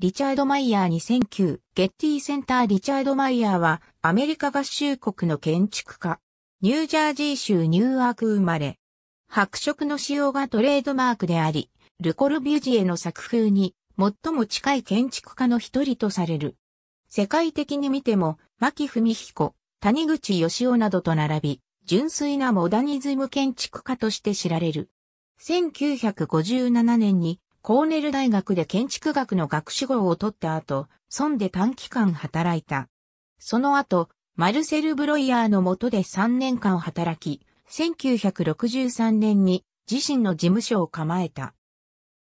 リチャード・マイヤー2009、ゲッティセンターリチャード・マイヤーは、アメリカ合衆国の建築家。ニュージャージー州ニューアーク生まれ。白色の仕様がトレードマークであり、ルコルビュジエの作風に最も近い建築家の一人とされる。世界的に見ても、牧文彦、谷口義雄などと並び、純粋なモダニズム建築家として知られる。1957年にコーネル大学で建築学の学士号を取った後、ソで短期間働いた。その後、マルセル・ブロイヤーの下で3年間働き、1963年に自身の事務所を構えた。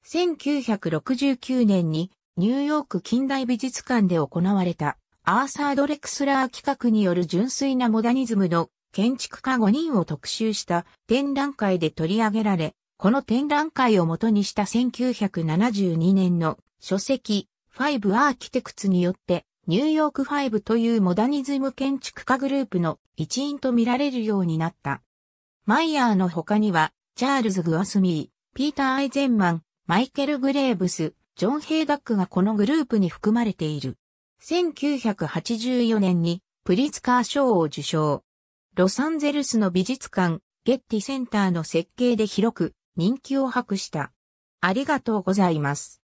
1969年にニューヨーク近代美術館で行われたアーサー・ドレクスラー企画による純粋なモダニズムの建築家5人を特集した展覧会で取り上げられ、この展覧会をもとにした1972年の書籍5アーキテクツによってニューヨーク5というモダニズム建築家グループの一員と見られるようになった。マイヤーの他には、チャールズ・グアスミー、ピーター・アイゼンマン、マイケル・グレーブス、ジョン・ヘイダックがこのグループに含まれている。1984年にプリツカー賞を受賞。ロサンゼルスの美術館、ゲッティセンターの設計で広く人気を博した。ありがとうございます。